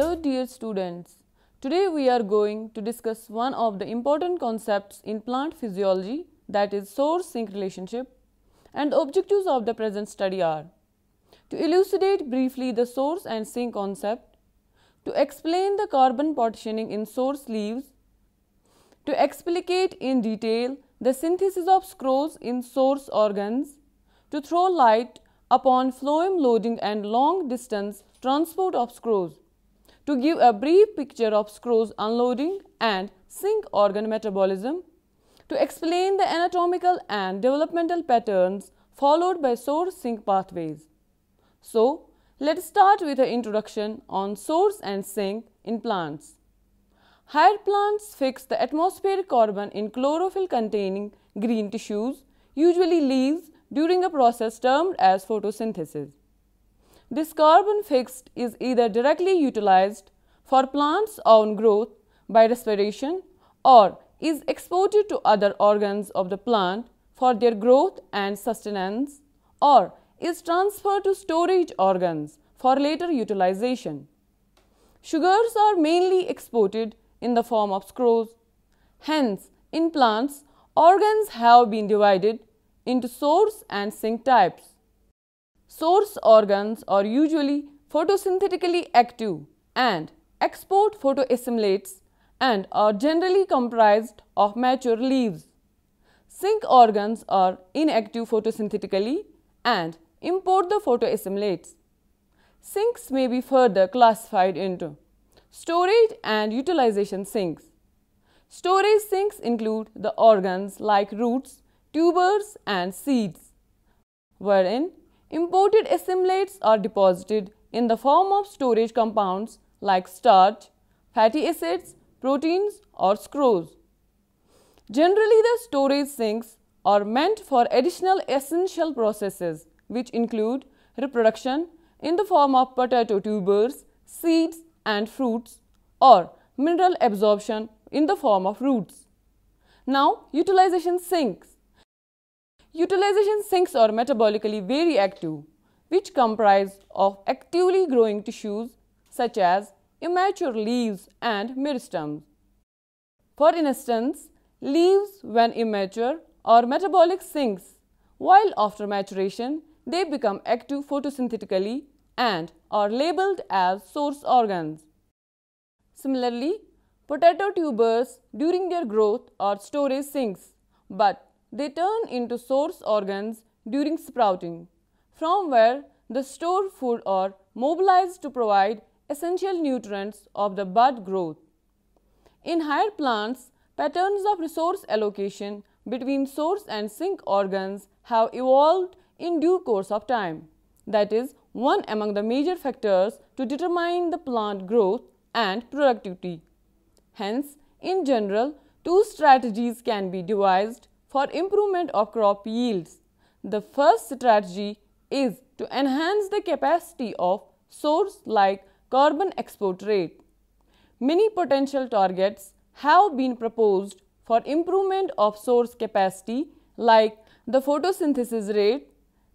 Hello dear students. Today we are going to discuss one of the important concepts in plant physiology that is source-sink relationship and the objectives of the present study are to elucidate briefly the source and sink concept, to explain the carbon partitioning in source leaves, to explicate in detail the synthesis of scores in source organs, to throw light upon phloem loading and long distance transport of scores to give a brief picture of screws unloading and sink organ metabolism, to explain the anatomical and developmental patterns followed by source sink pathways. So, let's start with an introduction on source and sink in plants. Higher plants fix the atmospheric carbon in chlorophyll containing green tissues, usually leaves, during a process termed as photosynthesis. This carbon fixed is either directly utilized for plants' own growth by respiration or is exported to other organs of the plant for their growth and sustenance or is transferred to storage organs for later utilization. Sugars are mainly exported in the form of scrolls. Hence, in plants, organs have been divided into source and sink types. Source organs are usually photosynthetically active and export photoassimilates and are generally comprised of mature leaves. Sink organs are inactive photosynthetically and import the photoassimilates. Sinks may be further classified into storage and utilization sinks. Storage sinks include the organs like roots, tubers and seeds, wherein Imported assimilates are deposited in the form of storage compounds like starch, fatty acids, proteins or screws. Generally, the storage sinks are meant for additional essential processes which include reproduction in the form of potato tubers, seeds and fruits or mineral absorption in the form of roots. Now, utilization sinks. Utilization sinks are metabolically very active, which comprise of actively growing tissues such as immature leaves and meristems. For instance, leaves when immature are metabolic sinks, while after maturation they become active photosynthetically and are labeled as source organs. Similarly, potato tubers during their growth are storage sinks, but they turn into source organs during sprouting, from where the stored food are mobilized to provide essential nutrients of the bud growth. In higher plants, patterns of resource allocation between source and sink organs have evolved in due course of time. That is one among the major factors to determine the plant growth and productivity. Hence, in general, two strategies can be devised for improvement of crop yields. The first strategy is to enhance the capacity of source like carbon export rate. Many potential targets have been proposed for improvement of source capacity like the photosynthesis rate,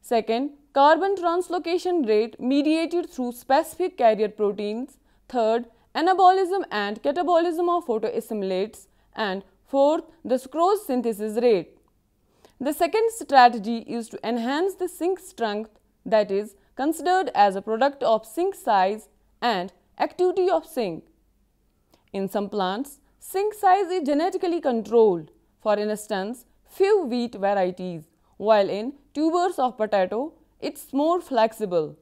second carbon translocation rate mediated through specific carrier proteins, third anabolism and catabolism of photoassimilates and Fourth, the sucrose synthesis rate. The second strategy is to enhance the sink strength that is considered as a product of sink size and activity of sink. In some plants, sink size is genetically controlled, for instance, few wheat varieties, while in tubers of potato, it's more flexible.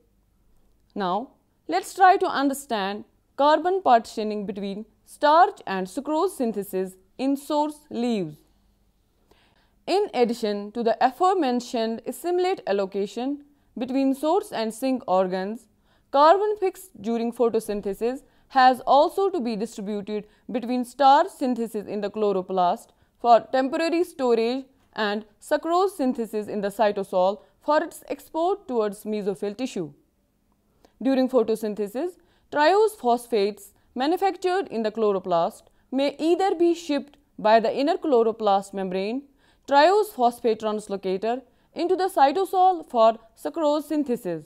Now, let's try to understand carbon partitioning between starch and sucrose synthesis insource leaves. In addition to the aforementioned assimilate allocation between source and sink organs, carbon fixed during photosynthesis has also to be distributed between star synthesis in the chloroplast for temporary storage and sucrose synthesis in the cytosol for its export towards mesophyll tissue. During photosynthesis, triose phosphates manufactured in the chloroplast may either be shipped by the inner chloroplast membrane triose phosphate translocator into the cytosol for sucrose synthesis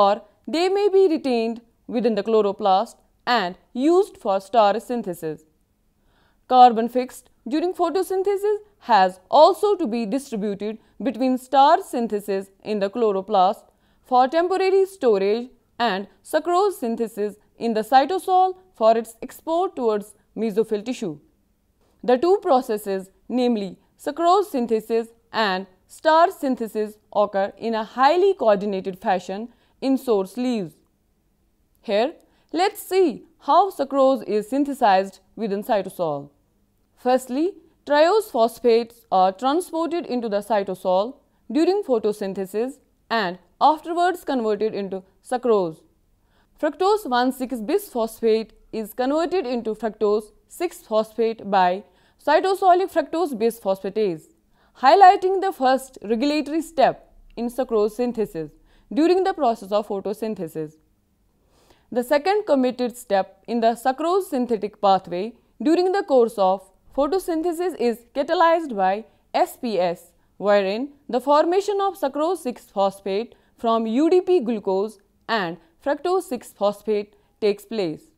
or they may be retained within the chloroplast and used for starch synthesis. Carbon fixed during photosynthesis has also to be distributed between starch synthesis in the chloroplast for temporary storage and sucrose synthesis in the cytosol for its export towards mesophyll tissue. The two processes, namely sucrose synthesis and starch synthesis, occur in a highly coordinated fashion in source leaves. Here, let's see how sucrose is synthesized within cytosol. Firstly, triose phosphates are transported into the cytosol during photosynthesis and afterwards converted into sucrose. Fructose 1,6-bisphosphate is converted into fructose 6-phosphate by cytosolic fructose-based phosphatase, highlighting the first regulatory step in sucrose synthesis during the process of photosynthesis. The second committed step in the sucrose synthetic pathway during the course of photosynthesis is catalyzed by SPS, wherein the formation of sucrose 6-phosphate from UDP glucose and fructose 6-phosphate takes place.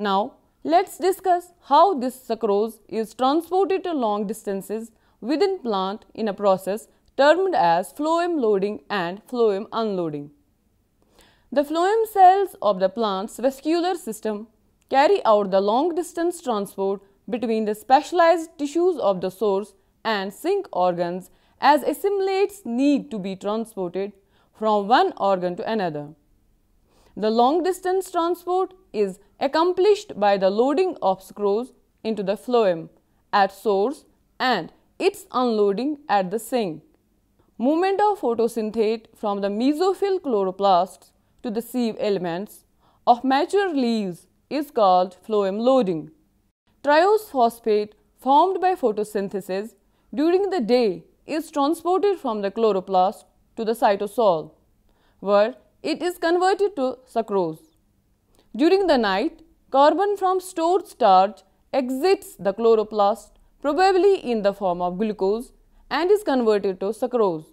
Now, let's discuss how this sucrose is transported to long distances within plant in a process termed as phloem loading and phloem unloading. The phloem cells of the plant's vascular system carry out the long distance transport between the specialized tissues of the source and sink organs as assimilates need to be transported from one organ to another. The long distance transport is accomplished by the loading of screws into the phloem at source and its unloading at the sink. Movement of photosynthate from the mesophyll chloroplasts to the sieve elements of mature leaves is called phloem loading. Triose phosphate formed by photosynthesis during the day is transported from the chloroplast to the cytosol, where it is converted to sucrose. During the night, carbon from stored starch exits the chloroplast, probably in the form of glucose, and is converted to sucrose.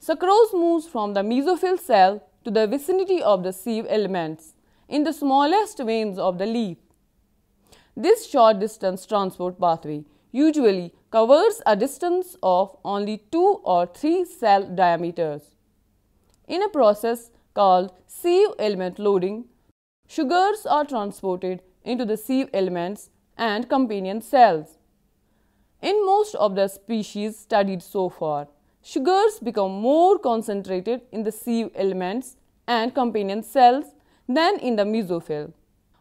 Sucrose moves from the mesophyll cell to the vicinity of the sieve elements in the smallest veins of the leaf. This short distance transport pathway usually covers a distance of only 2 or 3 cell diameters. In a process called sieve element loading, sugars are transported into the sieve elements and companion cells. In most of the species studied so far, sugars become more concentrated in the sieve elements and companion cells than in the mesophyll.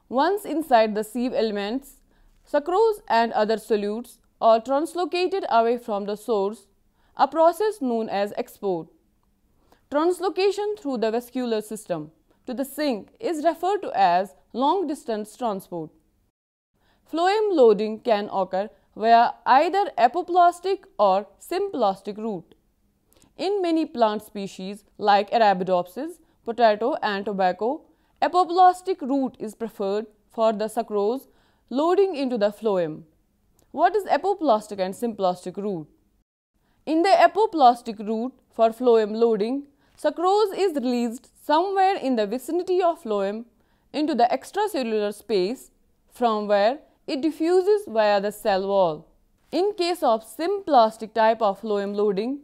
Once inside the sieve elements, sucrose and other solutes are translocated away from the source, a process known as export. Translocation through the vascular system to the sink is referred to as long distance transport. Phloem loading can occur via either apoplastic or symplastic route. In many plant species like Arabidopsis, potato and tobacco, apoplastic route is preferred for the sucrose loading into the phloem. What is apoplastic and symplastic route? In the apoplastic route for phloem loading, Sucrose is released somewhere in the vicinity of phloem into the extracellular space from where it diffuses via the cell wall. In case of symplastic type of phloem loading,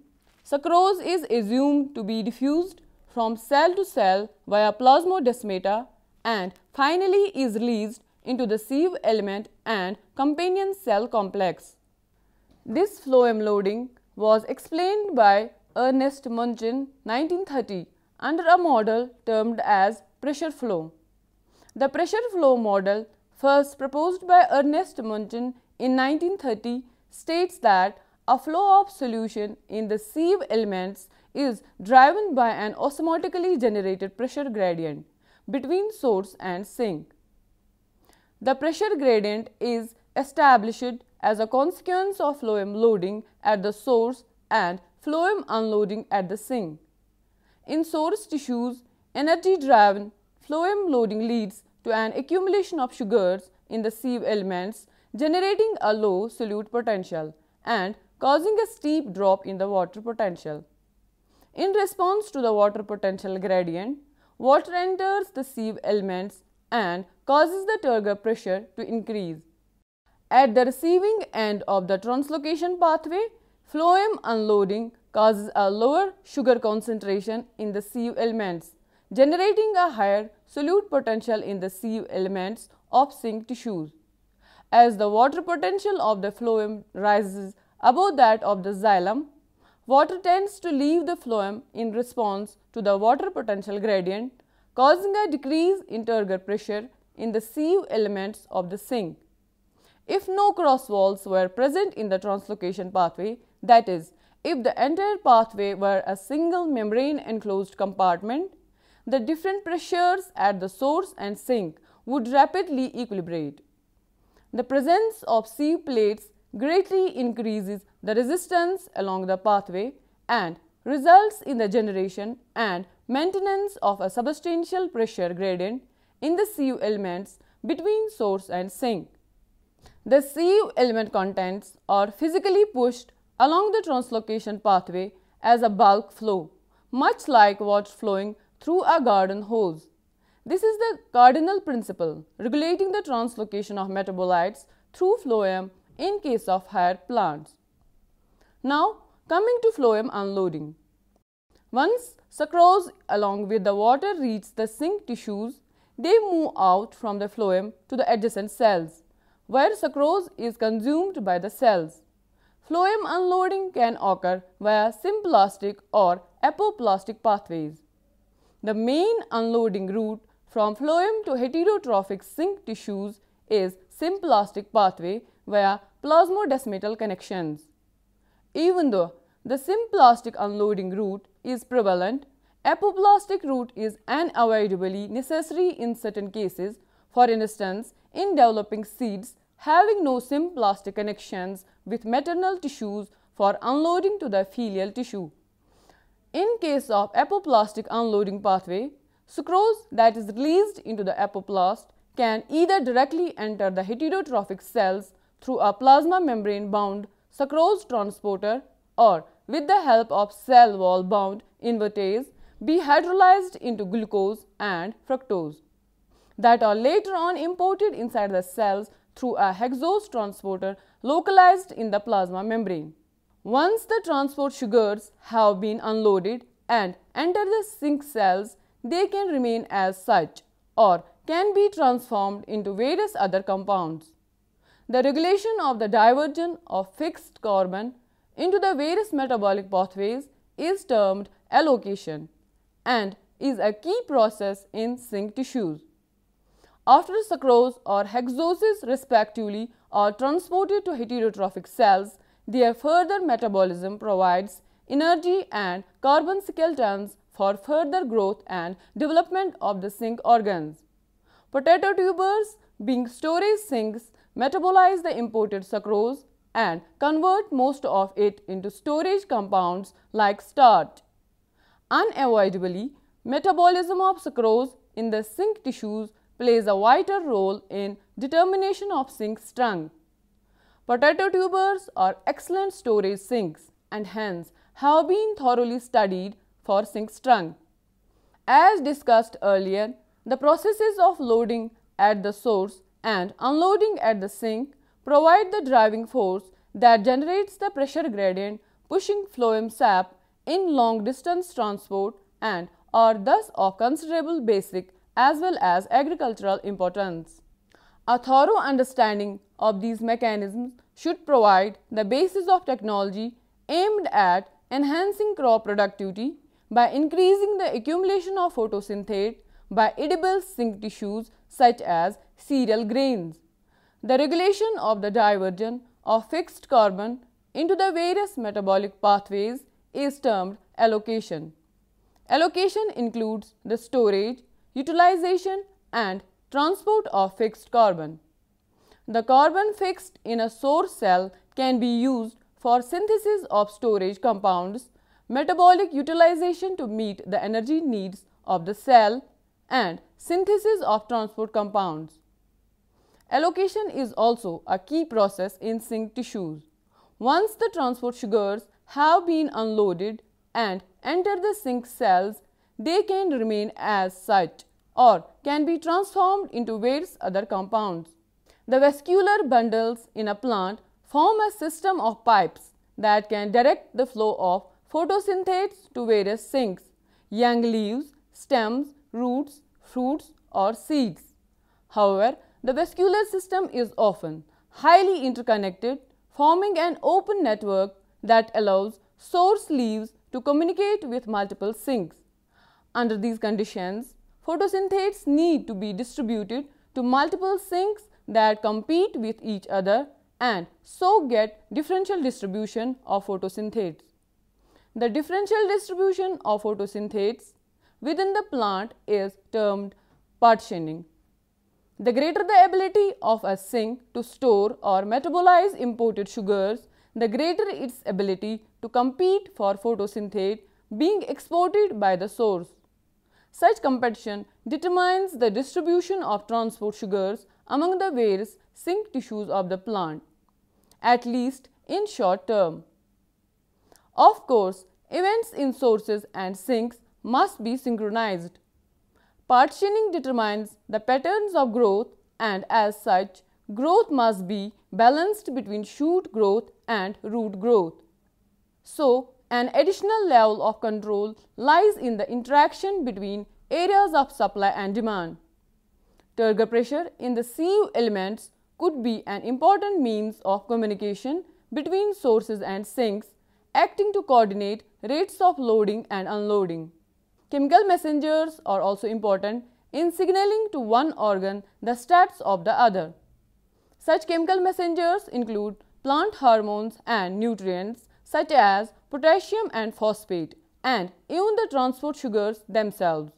sucrose is assumed to be diffused from cell to cell via plasmodesmata and finally is released into the sieve element and companion cell complex. This phloem loading was explained by Ernest Mungin 1930 under a model termed as pressure flow. The pressure flow model, first proposed by Ernest Mungin in 1930, states that a flow of solution in the sieve elements is driven by an osmotically generated pressure gradient between source and sink. The pressure gradient is established as a consequence of M loading at the source and phloem unloading at the sink. In source tissues, energy-driven phloem loading leads to an accumulation of sugars in the sieve elements, generating a low solute potential and causing a steep drop in the water potential. In response to the water potential gradient, water enters the sieve elements and causes the turgor pressure to increase. At the receiving end of the translocation pathway, phloem unloading causes a lower sugar concentration in the CU elements, generating a higher solute potential in the CU elements of sink tissues. As the water potential of the phloem rises above that of the xylem, water tends to leave the phloem in response to the water potential gradient, causing a decrease in turgor pressure in the sieve elements of the sink. If no cross walls were present in the translocation pathway, that is, if the entire pathway were a single membrane enclosed compartment, the different pressures at the source and sink would rapidly equilibrate. The presence of sieve plates greatly increases the resistance along the pathway and results in the generation and maintenance of a substantial pressure gradient in the sieve elements between source and sink. The sieve element contents are physically pushed along the translocation pathway as a bulk flow, much like what's flowing through a garden hose. This is the cardinal principle regulating the translocation of metabolites through phloem in case of higher plants. Now, coming to phloem unloading. Once sucrose along with the water reaches the sink tissues, they move out from the phloem to the adjacent cells, where sucrose is consumed by the cells. Phloem unloading can occur via symplastic or apoplastic pathways. The main unloading route from phloem to heterotrophic sink tissues is symplastic pathway via plasmodesmatal connections. Even though the symplastic unloading route is prevalent, apoplastic route is unavoidably necessary in certain cases, for instance, in developing seeds having no symplastic connections with maternal tissues for unloading to the filial tissue. In case of apoplastic unloading pathway, sucrose that is released into the apoplast can either directly enter the heterotrophic cells through a plasma membrane bound sucrose transporter or with the help of cell wall bound invertase be hydrolyzed into glucose and fructose that are later on imported inside the cells through a hexose transporter localized in the plasma membrane. Once the transport sugars have been unloaded and enter the sink cells, they can remain as such or can be transformed into various other compounds. The regulation of the diversion of fixed carbon into the various metabolic pathways is termed allocation and is a key process in sink tissues after sucrose or hexoses respectively are transported to heterotrophic cells, their further metabolism provides energy and carbon skeletons for further growth and development of the sink organs. Potato tubers, being storage sinks, metabolize the imported sucrose and convert most of it into storage compounds like starch. Unavoidably, metabolism of sucrose in the sink tissues plays a vital role in determination of sink strength. Potato tubers are excellent storage sinks and hence have been thoroughly studied for sink strength. As discussed earlier, the processes of loading at the source and unloading at the sink provide the driving force that generates the pressure gradient pushing phloem sap in long distance transport and are thus of considerable basic as well as agricultural importance. A thorough understanding of these mechanisms should provide the basis of technology aimed at enhancing crop productivity by increasing the accumulation of photosynthate by edible sink tissues such as cereal grains. The regulation of the diversion of fixed carbon into the various metabolic pathways is termed allocation. Allocation includes the storage utilization and transport of fixed carbon. The carbon fixed in a source cell can be used for synthesis of storage compounds, metabolic utilization to meet the energy needs of the cell and synthesis of transport compounds. Allocation is also a key process in sink tissues. Once the transport sugars have been unloaded and enter the sink cells, they can remain as such or can be transformed into various other compounds. The vascular bundles in a plant form a system of pipes that can direct the flow of photosynthates to various sinks, young leaves, stems, roots, fruits or seeds. However, the vascular system is often highly interconnected forming an open network that allows source leaves to communicate with multiple sinks. Under these conditions, Photosynthates need to be distributed to multiple sinks that compete with each other and so get differential distribution of photosynthates. The differential distribution of photosynthates within the plant is termed partitioning. The greater the ability of a sink to store or metabolize imported sugars, the greater its ability to compete for photosynthate being exported by the source. Such competition determines the distribution of transport sugars among the various sink tissues of the plant, at least in short term. Of course, events in sources and sinks must be synchronized. Partitioning determines the patterns of growth and as such, growth must be balanced between shoot growth and root growth. So, an additional level of control lies in the interaction between areas of supply and demand. Turgor pressure in the sieve elements could be an important means of communication between sources and sinks, acting to coordinate rates of loading and unloading. Chemical messengers are also important in signaling to one organ the status of the other. Such chemical messengers include plant hormones and nutrients such as potassium and phosphate and even the transport sugars themselves.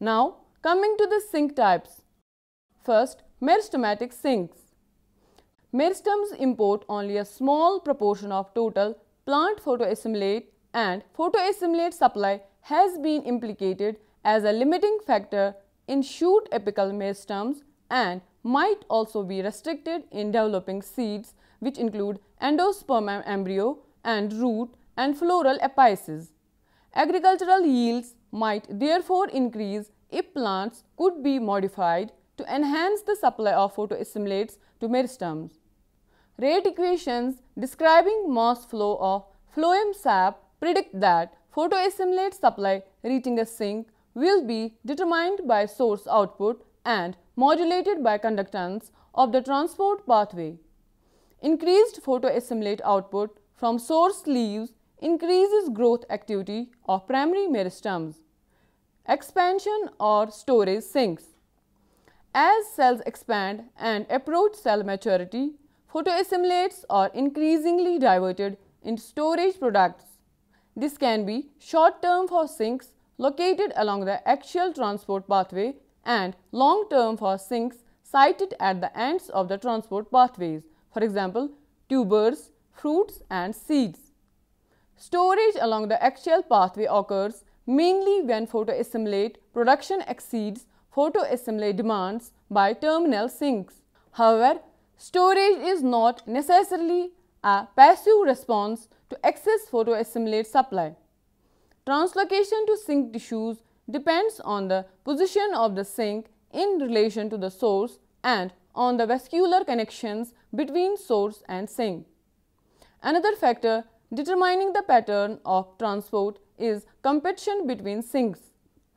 Now coming to the sink types. First meristematic sinks. Meristems import only a small proportion of total plant photoassimilate and photoassimilate supply has been implicated as a limiting factor in shoot apical meristems and might also be restricted in developing seeds which include endosperm embryo and root and floral apices. Agricultural yields might therefore increase if plants could be modified to enhance the supply of photoassimilates to meristems. Rate equations describing mass flow of phloem sap predict that photoassimilate supply reaching a sink will be determined by source output and modulated by conductance of the transport pathway. Increased photoassimilate output from source leaves increases growth activity of primary meristems. Expansion or storage sinks. As cells expand and approach cell maturity, photoassimilates are increasingly diverted into storage products. This can be short-term for sinks located along the axial transport pathway and long-term for sinks sited at the ends of the transport pathways, for example, tubers, fruits and seeds. Storage along the axial pathway occurs mainly when photoassimilate production exceeds photoassimilate demands by terminal sinks. However, storage is not necessarily a passive response to excess photoassimilate supply. Translocation to sink tissues depends on the position of the sink in relation to the source and on the vascular connections between source and sink. Another factor determining the pattern of transport is competition between sinks.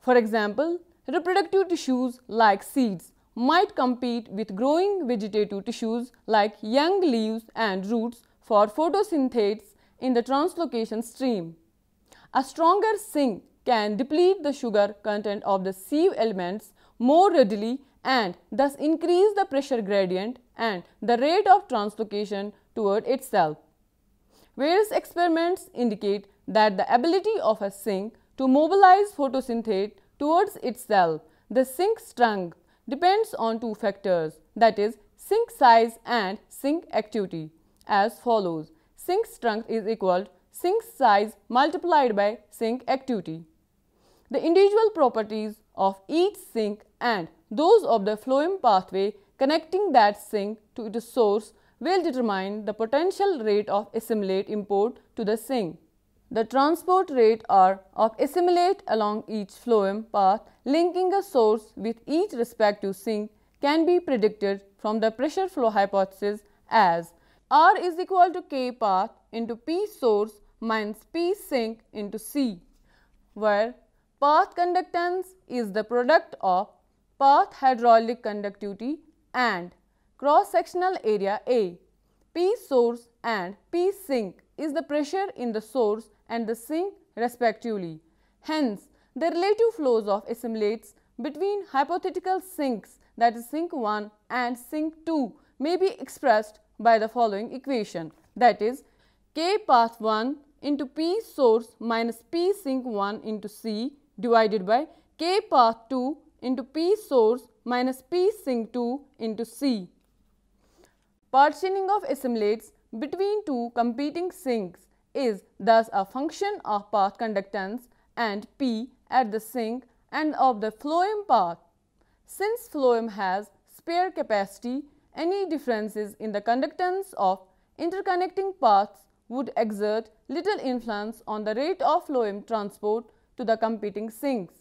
For example, reproductive tissues like seeds might compete with growing vegetative tissues like young leaves and roots for photosynthates in the translocation stream. A stronger sink can deplete the sugar content of the sieve elements more readily and thus increase the pressure gradient and the rate of translocation toward itself. Various experiments indicate that the ability of a sink to mobilize photosynthate towards itself. The sink strength depends on two factors that is sink size and sink activity as follows. sink strength is equal to sink size multiplied by sink activity. The individual properties of each sink and those of the phloem pathway connecting that sink to its source will determine the potential rate of assimilate import to the sink. The transport rate R of assimilate along each phloem path linking a source with each respective sink can be predicted from the pressure flow hypothesis as R is equal to K path into P source minus P sink into C, where path conductance is the product of path hydraulic conductivity and cross-sectional area A. P source and P sink is the pressure in the source and the sink respectively. Hence, the relative flows of assimilates between hypothetical sinks that is sink 1 and sink 2 may be expressed by the following equation that is k path 1 into p source minus p sink 1 into c divided by k path 2 into p source minus p sink 2 into c Partitioning of assimilates between two competing sinks is thus a function of path conductance and P at the sink and of the phloem path. Since phloem has spare capacity, any differences in the conductance of interconnecting paths would exert little influence on the rate of phloem transport to the competing sinks.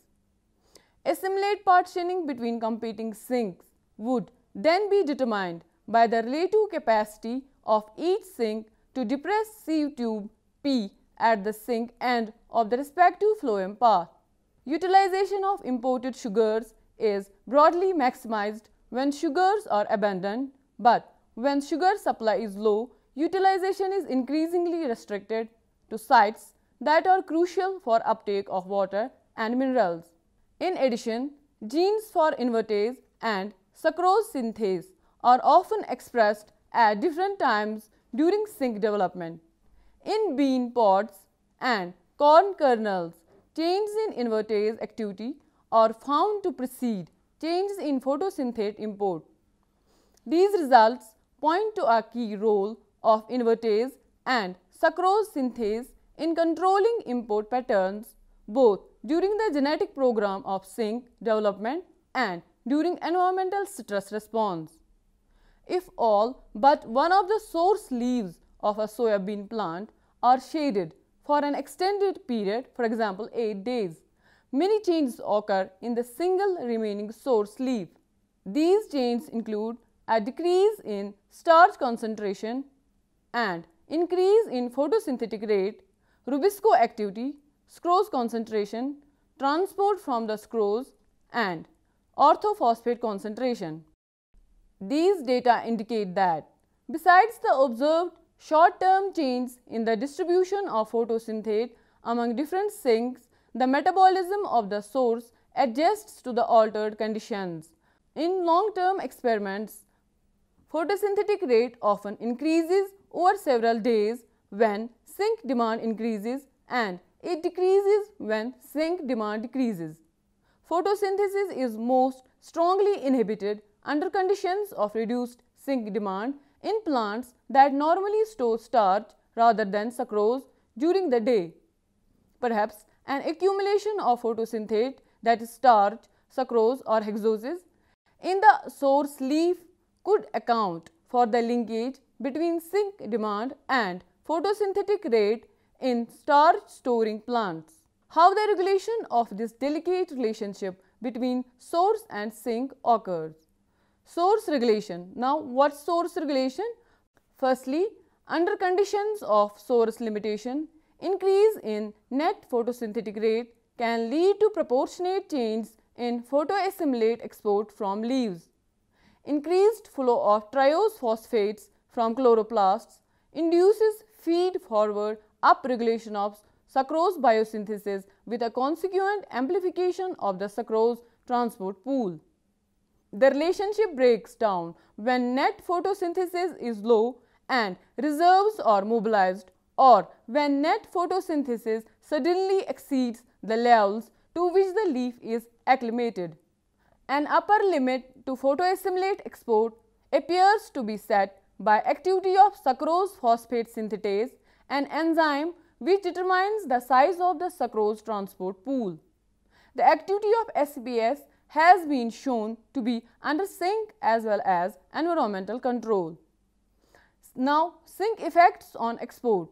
Assimilate partitioning between competing sinks would then be determined by the relative capacity of each sink to depress sieve tube P at the sink end of the respective phloem path. Utilization of imported sugars is broadly maximized when sugars are abundant, but when sugar supply is low, utilization is increasingly restricted to sites that are crucial for uptake of water and minerals. In addition, genes for invertase and sucrose synthase are often expressed at different times during sink development. In bean pods and corn kernels, changes in invertase activity are found to precede changes in photosynthate import. These results point to a key role of invertase and sucrose synthase in controlling import patterns both during the genetic program of sink development and during environmental stress response if all but one of the source leaves of a soybean plant are shaded for an extended period, for example 8 days. Many changes occur in the single remaining source leaf. These changes include a decrease in starch concentration and increase in photosynthetic rate, rubisco activity, scrose concentration, transport from the scrose and orthophosphate concentration. These data indicate that besides the observed short-term change in the distribution of photosynthate among different sinks, the metabolism of the source adjusts to the altered conditions. In long-term experiments, photosynthetic rate often increases over several days when sink demand increases and it decreases when sink demand decreases. Photosynthesis is most strongly inhibited under conditions of reduced zinc demand in plants that normally store starch rather than sucrose during the day. Perhaps an accumulation of photosynthate that is starch, sucrose or hexoses in the source leaf could account for the linkage between zinc demand and photosynthetic rate in starch storing plants. How the regulation of this delicate relationship between source and sink occurs. Source regulation. Now, what source regulation? Firstly, under conditions of source limitation, increase in net photosynthetic rate can lead to proportionate change in photoassimilate export from leaves. Increased flow of triose phosphates from chloroplasts induces feed forward upregulation of sucrose biosynthesis with a consequent amplification of the sucrose transport pool. The relationship breaks down when net photosynthesis is low and reserves are mobilized or when net photosynthesis suddenly exceeds the levels to which the leaf is acclimated. An upper limit to photoassimilate export appears to be set by activity of sucrose phosphate synthetase, an enzyme which determines the size of the sucrose transport pool. The activity of SPS has been shown to be under sink as well as environmental control. Now, sink effects on export.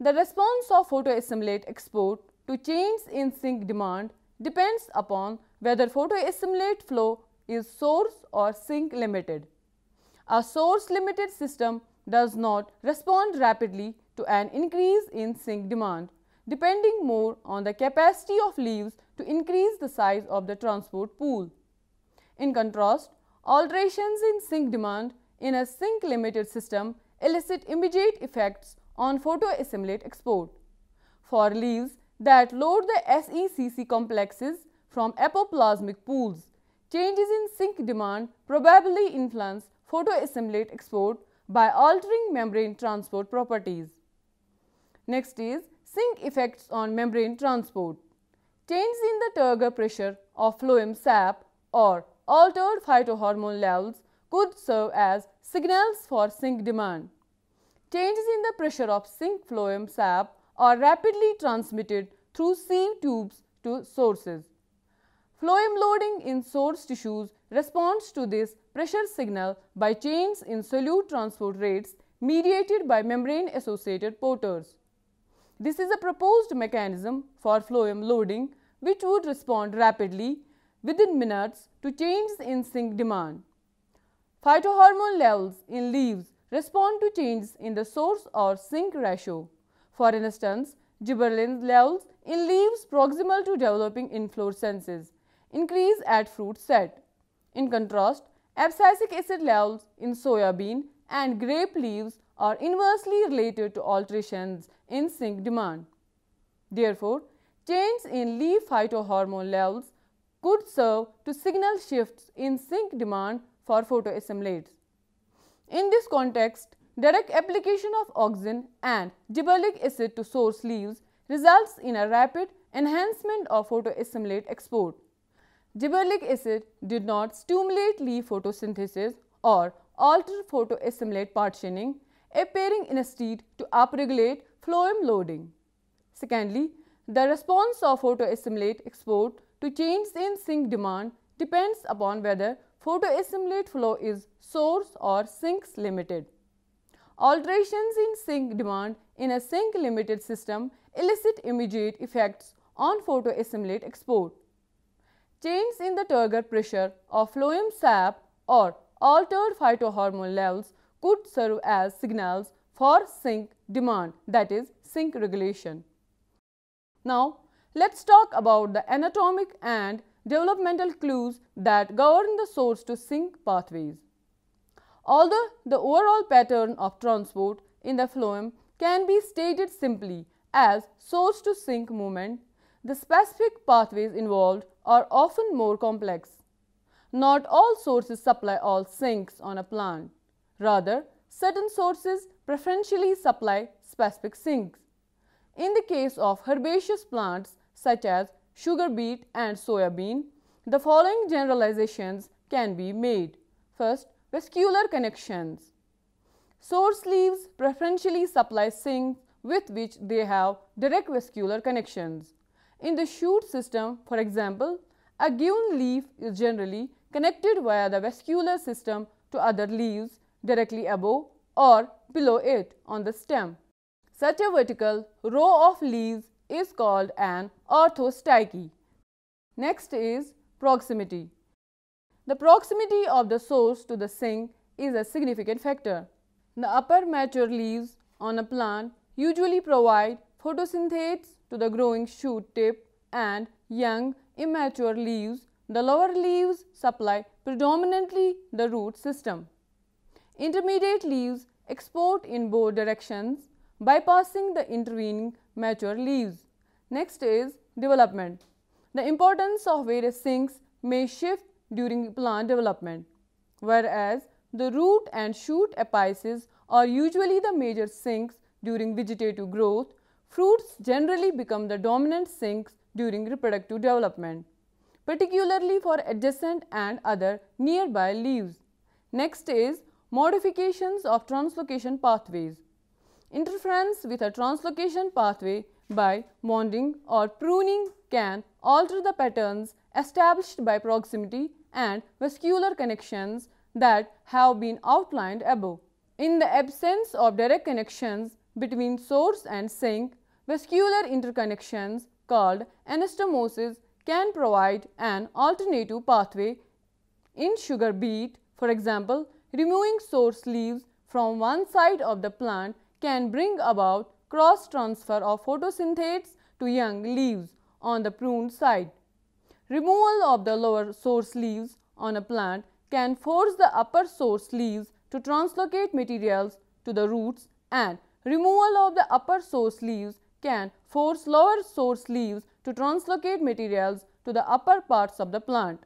The response of photoassimilate export to change in sink demand depends upon whether photoassimilate flow is source or sink limited. A source limited system does not respond rapidly to an increase in sink demand, depending more on the capacity of leaves to increase the size of the transport pool. In contrast, alterations in sink demand in a sink limited system elicit immediate effects on photoassimilate export. For leaves that load the SECC complexes from apoplasmic pools, changes in sink demand probably influence photoassimilate export by altering membrane transport properties. Next is sink effects on membrane transport. Change in the turgor pressure of phloem sap or altered phytohormone levels could serve as signals for sink demand. Changes in the pressure of sink phloem sap are rapidly transmitted through sieve tubes to sources. Phloem loading in source tissues responds to this pressure signal by changes in solute transport rates mediated by membrane-associated porters. This is a proposed mechanism for phloem loading which would respond rapidly within minutes to changes in zinc demand. Phytohormone levels in leaves respond to changes in the source or zinc ratio. For instance, gibberellin levels in leaves proximal to developing inflorescences increase at fruit set. In contrast, abscisic acid levels in soya bean and grape leaves are inversely related to alterations in zinc demand. Therefore, Change in leaf phytohormone levels could serve to signal shifts in zinc demand for photoassemblades. In this context, direct application of auxin and gibberellic acid to source leaves results in a rapid enhancement of photoassimilate export. Gibberellic acid did not stimulate leaf photosynthesis or alter photoassimilate partitioning, appearing instead to upregulate phloem loading. Secondly, the response of photoassimilate export to change in sink demand depends upon whether photoassimilate flow is source or sinks limited. Alterations in sink demand in a sink limited system elicit immediate effects on photoassimilate export. Changes in the turgor pressure of phloem sap or altered phytohormone levels could serve as signals for sink demand that is sink regulation. Now, let's talk about the anatomic and developmental clues that govern the source to sink pathways. Although the overall pattern of transport in the phloem can be stated simply as source to sink movement, the specific pathways involved are often more complex. Not all sources supply all sinks on a plant. Rather, certain sources preferentially supply specific sinks in the case of herbaceous plants such as sugar beet and soybean, the following generalizations can be made. First, vascular connections. Source leaves preferentially supply sinks with which they have direct vascular connections. In the shoot system, for example, a given leaf is generally connected via the vascular system to other leaves directly above or below it on the stem. Such a vertical row of leaves is called an orthostyche. Next is proximity. The proximity of the source to the sink is a significant factor. The upper mature leaves on a plant usually provide photosynthates to the growing shoot tip and young immature leaves, the lower leaves supply predominantly the root system. Intermediate leaves export in both directions bypassing the intervening mature leaves. Next is development. The importance of various sinks may shift during plant development, whereas the root and shoot apices are usually the major sinks during vegetative growth, fruits generally become the dominant sinks during reproductive development, particularly for adjacent and other nearby leaves. Next is modifications of translocation pathways. Interference with a translocation pathway by bonding or pruning can alter the patterns established by proximity and vascular connections that have been outlined above. In the absence of direct connections between source and sink, vascular interconnections called anastomosis can provide an alternative pathway in sugar beet. For example, removing source leaves from one side of the plant can bring about cross transfer of photosynthates to young leaves on the pruned side. Removal of the lower source leaves on a plant can force the upper source leaves to translocate materials to the roots and removal of the upper source leaves can force lower source leaves to translocate materials to the upper parts of the plant.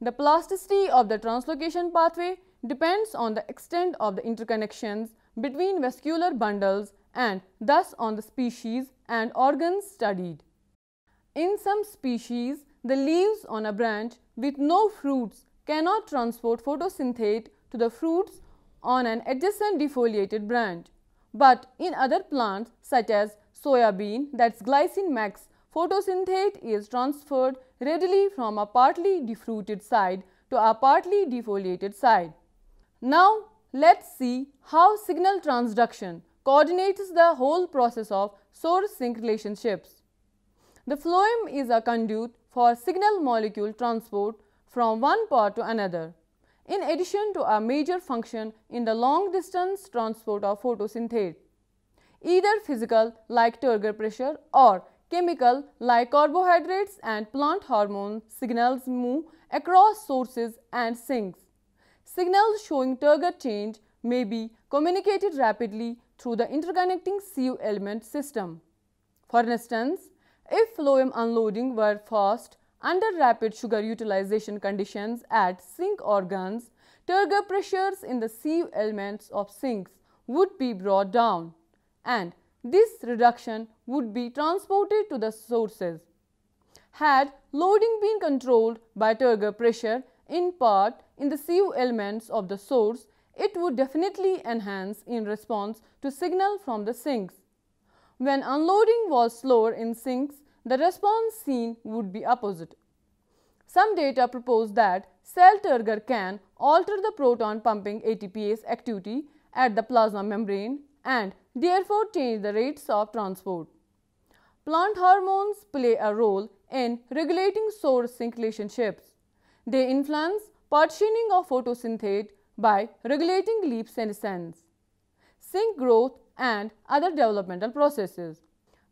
The plasticity of the translocation pathway depends on the extent of the interconnections between vascular bundles and thus on the species and organs studied. In some species, the leaves on a branch with no fruits cannot transport photosynthate to the fruits on an adjacent defoliated branch. But in other plants such as soya bean that is glycine max, photosynthate is transferred readily from a partly defruited side to a partly defoliated side. Now Let's see how signal transduction coordinates the whole process of source-sink relationships. The phloem is a conduit for signal molecule transport from one part to another. In addition to a major function in the long distance transport of photosynthate, either physical like turgor pressure or chemical like carbohydrates and plant hormone signals move across sources and sinks. Signals showing turgor change may be communicated rapidly through the interconnecting sieve element system. For instance, if phloem unloading were fast under rapid sugar utilization conditions at sink organs, turgor pressures in the sieve elements of sinks would be brought down and this reduction would be transported to the sources. Had loading been controlled by turgor pressure, in part in the Cu elements of the source, it would definitely enhance in response to signal from the sinks. When unloading was slower in sinks, the response seen would be opposite. Some data propose that Selterger can alter the proton pumping ATPase activity at the plasma membrane and therefore change the rates of transport. Plant hormones play a role in regulating source sink relationships. They influence partitioning of photosynthate by regulating leaf senescence, sink growth and other developmental processes.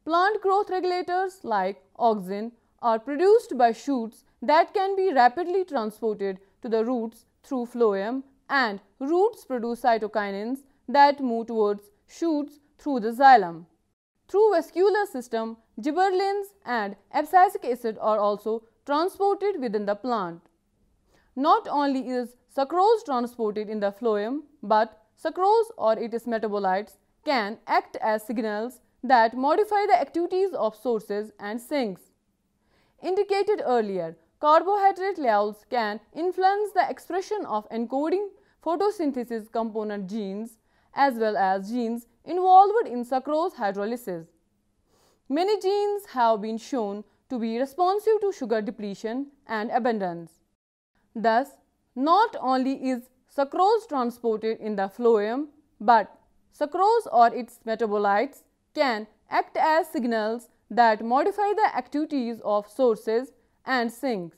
Plant growth regulators like auxin are produced by shoots that can be rapidly transported to the roots through phloem and roots produce cytokinins that move towards shoots through the xylem. Through vascular system, gibberellins and abscisic acid are also transported within the plant. Not only is sucrose transported in the phloem, but sucrose or its metabolites can act as signals that modify the activities of sources and sinks. Indicated earlier, carbohydrate levels can influence the expression of encoding photosynthesis component genes as well as genes involved in sucrose hydrolysis. Many genes have been shown to be responsive to sugar depletion and abundance. Thus, not only is sucrose transported in the phloem, but sucrose or its metabolites can act as signals that modify the activities of sources and sinks.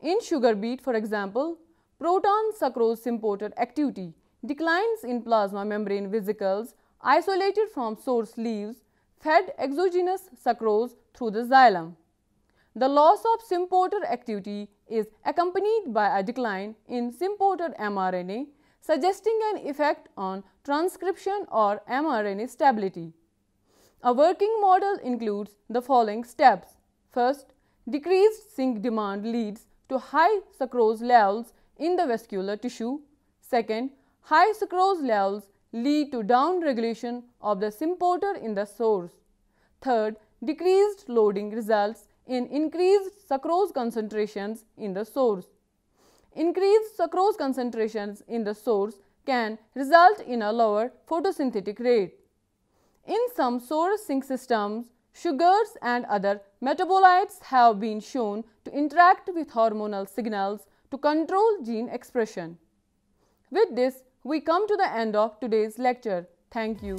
In sugar beet, for example, proton sucrose importer activity declines in plasma membrane vesicles isolated from source leaves fed exogenous sucrose through the xylem. The loss of symporter activity is accompanied by a decline in symported mRNA suggesting an effect on transcription or mRNA stability. A working model includes the following steps. First, decreased sink demand leads to high sucrose levels in the vascular tissue. Second, high sucrose levels lead to downregulation of the symporter in the source. Third, decreased loading results in increased sucrose concentrations in the source. Increased sucrose concentrations in the source can result in a lower photosynthetic rate. In some source sink systems, sugars and other metabolites have been shown to interact with hormonal signals to control gene expression. With this, we come to the end of today's lecture. Thank you.